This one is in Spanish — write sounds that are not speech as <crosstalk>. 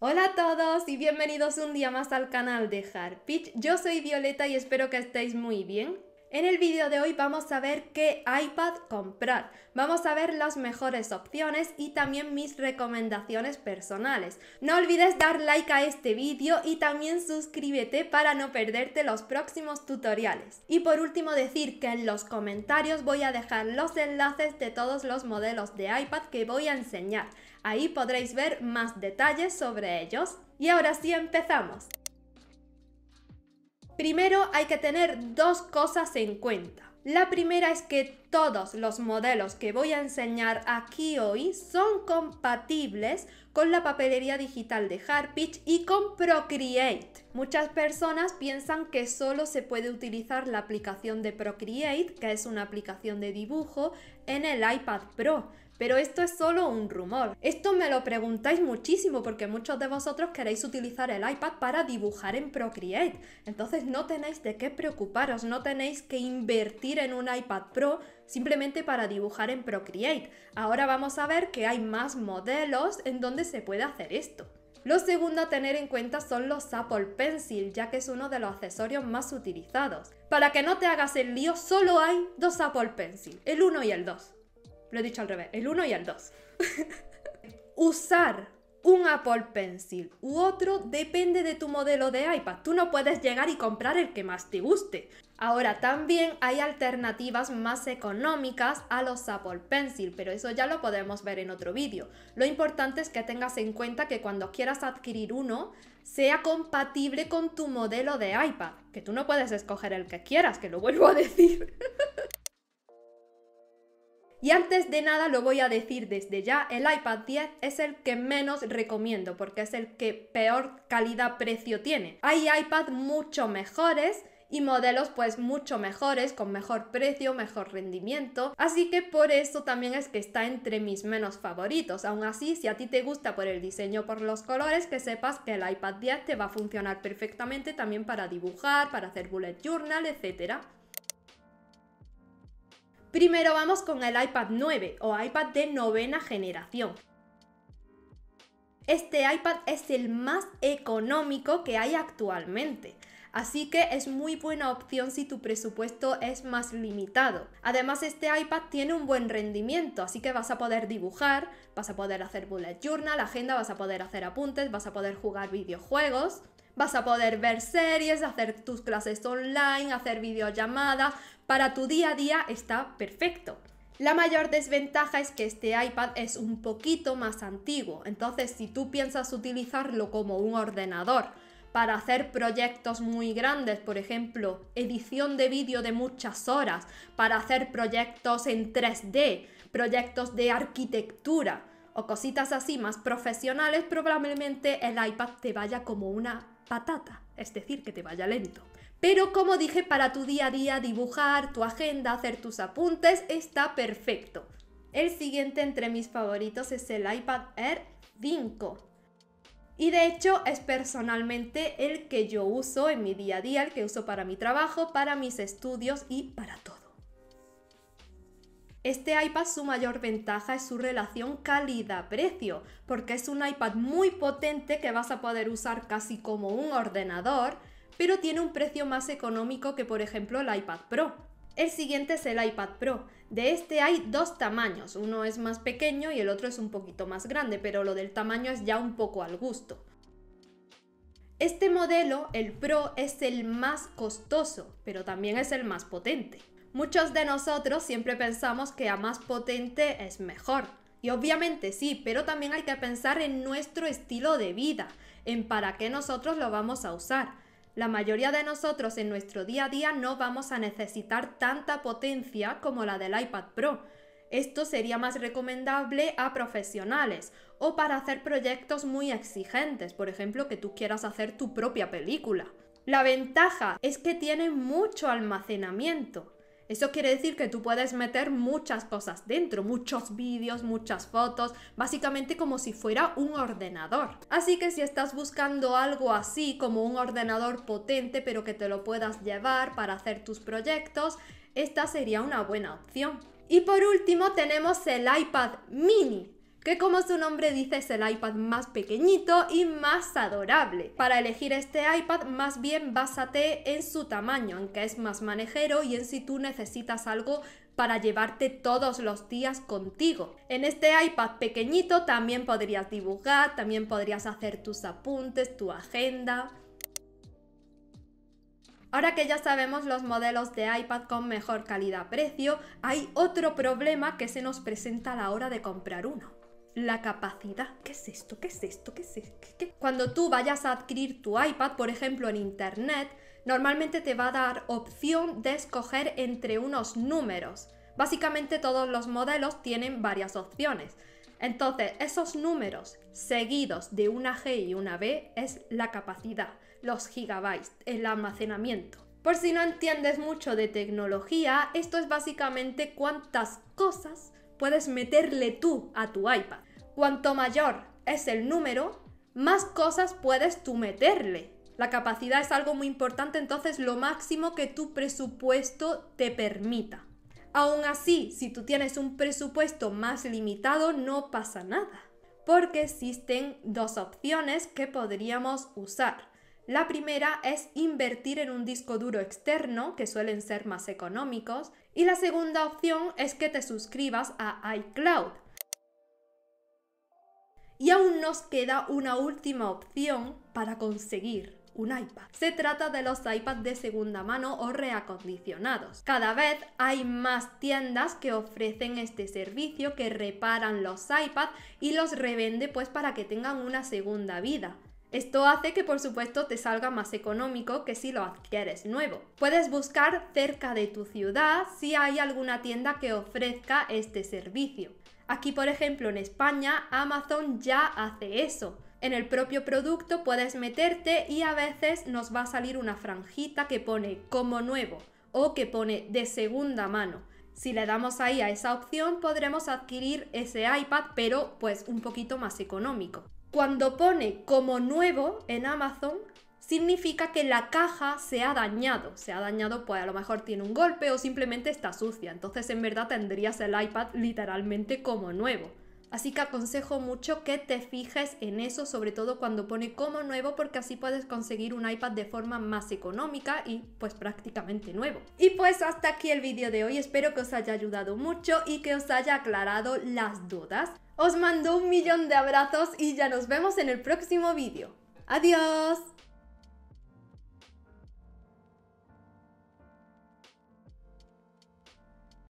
Hola a todos y bienvenidos un día más al canal de Harpitch. Yo soy Violeta y espero que estéis muy bien. En el vídeo de hoy vamos a ver qué iPad comprar, vamos a ver las mejores opciones y también mis recomendaciones personales. No olvides dar like a este vídeo y también suscríbete para no perderte los próximos tutoriales. Y por último decir que en los comentarios voy a dejar los enlaces de todos los modelos de iPad que voy a enseñar. Ahí podréis ver más detalles sobre ellos. Y ahora sí empezamos. Primero hay que tener dos cosas en cuenta. La primera es que todos los modelos que voy a enseñar aquí hoy son compatibles con la papelería digital de Harpitch y con Procreate. Muchas personas piensan que solo se puede utilizar la aplicación de Procreate, que es una aplicación de dibujo, en el iPad Pro, pero esto es solo un rumor. Esto me lo preguntáis muchísimo porque muchos de vosotros queréis utilizar el iPad para dibujar en Procreate. Entonces no tenéis de qué preocuparos, no tenéis que invertir en un iPad Pro simplemente para dibujar en Procreate. Ahora vamos a ver que hay más modelos en donde se puede hacer esto. Lo segundo a tener en cuenta son los Apple Pencil, ya que es uno de los accesorios más utilizados. Para que no te hagas el lío, solo hay dos Apple Pencil, el 1 y el 2. Lo he dicho al revés, el 1 y el 2. <laughs> Usar un Apple Pencil u otro depende de tu modelo de iPad. Tú no puedes llegar y comprar el que más te guste. Ahora también hay alternativas más económicas a los Apple Pencil, pero eso ya lo podemos ver en otro vídeo. Lo importante es que tengas en cuenta que cuando quieras adquirir uno, sea compatible con tu modelo de iPad, que tú no puedes escoger el que quieras, que lo vuelvo a decir. <laughs> Y antes de nada lo voy a decir desde ya, el iPad 10 es el que menos recomiendo porque es el que peor calidad-precio tiene. Hay iPad mucho mejores y modelos pues mucho mejores, con mejor precio, mejor rendimiento. Así que por eso también es que está entre mis menos favoritos. Aún así, si a ti te gusta por el diseño, por los colores, que sepas que el iPad 10 te va a funcionar perfectamente también para dibujar, para hacer bullet journal, etcétera. Primero vamos con el iPad 9 o iPad de novena generación. Este iPad es el más económico que hay actualmente, así que es muy buena opción si tu presupuesto es más limitado. Además este iPad tiene un buen rendimiento, así que vas a poder dibujar, vas a poder hacer bullet journal, agenda, vas a poder hacer apuntes, vas a poder jugar videojuegos, vas a poder ver series, hacer tus clases online, hacer videollamadas, para tu día a día está perfecto. La mayor desventaja es que este iPad es un poquito más antiguo, entonces si tú piensas utilizarlo como un ordenador, para hacer proyectos muy grandes, por ejemplo, edición de vídeo de muchas horas, para hacer proyectos en 3D, proyectos de arquitectura o cositas así más profesionales, probablemente el iPad te vaya como una patata, es decir, que te vaya lento. Pero como dije, para tu día a día, dibujar, tu agenda, hacer tus apuntes, está perfecto. El siguiente entre mis favoritos es el iPad Air 5. Y de hecho es personalmente el que yo uso en mi día a día, el que uso para mi trabajo, para mis estudios y para todo. Este iPad su mayor ventaja es su relación calidad-precio, porque es un iPad muy potente que vas a poder usar casi como un ordenador, pero tiene un precio más económico que por ejemplo el iPad Pro. El siguiente es el iPad Pro. De este hay dos tamaños, uno es más pequeño y el otro es un poquito más grande, pero lo del tamaño es ya un poco al gusto. Este modelo, el Pro, es el más costoso, pero también es el más potente. Muchos de nosotros siempre pensamos que a más potente es mejor. Y obviamente sí, pero también hay que pensar en nuestro estilo de vida, en para qué nosotros lo vamos a usar. La mayoría de nosotros en nuestro día a día no vamos a necesitar tanta potencia como la del iPad Pro. Esto sería más recomendable a profesionales o para hacer proyectos muy exigentes, por ejemplo, que tú quieras hacer tu propia película. La ventaja es que tiene mucho almacenamiento, eso quiere decir que tú puedes meter muchas cosas dentro, muchos vídeos, muchas fotos, básicamente como si fuera un ordenador. Así que si estás buscando algo así como un ordenador potente pero que te lo puedas llevar para hacer tus proyectos, esta sería una buena opción. Y por último tenemos el iPad mini que como su nombre dice es el iPad más pequeñito y más adorable. Para elegir este iPad más bien básate en su tamaño, aunque es más manejero y en si tú necesitas algo para llevarte todos los días contigo. En este iPad pequeñito también podrías dibujar, también podrías hacer tus apuntes, tu agenda. Ahora que ya sabemos los modelos de iPad con mejor calidad-precio, hay otro problema que se nos presenta a la hora de comprar uno la capacidad. ¿Qué es esto? ¿Qué es esto? ¿Qué es esto? Cuando tú vayas a adquirir tu iPad, por ejemplo, en internet, normalmente te va a dar opción de escoger entre unos números. Básicamente todos los modelos tienen varias opciones. Entonces, esos números seguidos de una G y una B es la capacidad, los gigabytes, el almacenamiento. Por si no entiendes mucho de tecnología, esto es básicamente cuántas cosas puedes meterle tú a tu iPad. Cuanto mayor es el número, más cosas puedes tú meterle. La capacidad es algo muy importante, entonces lo máximo que tu presupuesto te permita. Aún así, si tú tienes un presupuesto más limitado, no pasa nada, porque existen dos opciones que podríamos usar. La primera es invertir en un disco duro externo, que suelen ser más económicos, y la segunda opción es que te suscribas a iCloud, y aún nos queda una última opción para conseguir un iPad. Se trata de los iPads de segunda mano o reacondicionados. Cada vez hay más tiendas que ofrecen este servicio, que reparan los iPads y los revende pues para que tengan una segunda vida. Esto hace que por supuesto te salga más económico que si lo adquieres nuevo. Puedes buscar cerca de tu ciudad si hay alguna tienda que ofrezca este servicio. Aquí, por ejemplo, en España, Amazon ya hace eso. En el propio producto puedes meterte y a veces nos va a salir una franjita que pone como nuevo o que pone de segunda mano. Si le damos ahí a esa opción podremos adquirir ese iPad pero pues un poquito más económico. Cuando pone como nuevo en Amazon significa que la caja se ha dañado. Se ha dañado, pues a lo mejor tiene un golpe o simplemente está sucia. Entonces en verdad tendrías el iPad literalmente como nuevo. Así que aconsejo mucho que te fijes en eso, sobre todo cuando pone como nuevo, porque así puedes conseguir un iPad de forma más económica y pues prácticamente nuevo. Y pues hasta aquí el vídeo de hoy, espero que os haya ayudado mucho y que os haya aclarado las dudas. Os mando un millón de abrazos y ya nos vemos en el próximo vídeo. ¡Adiós!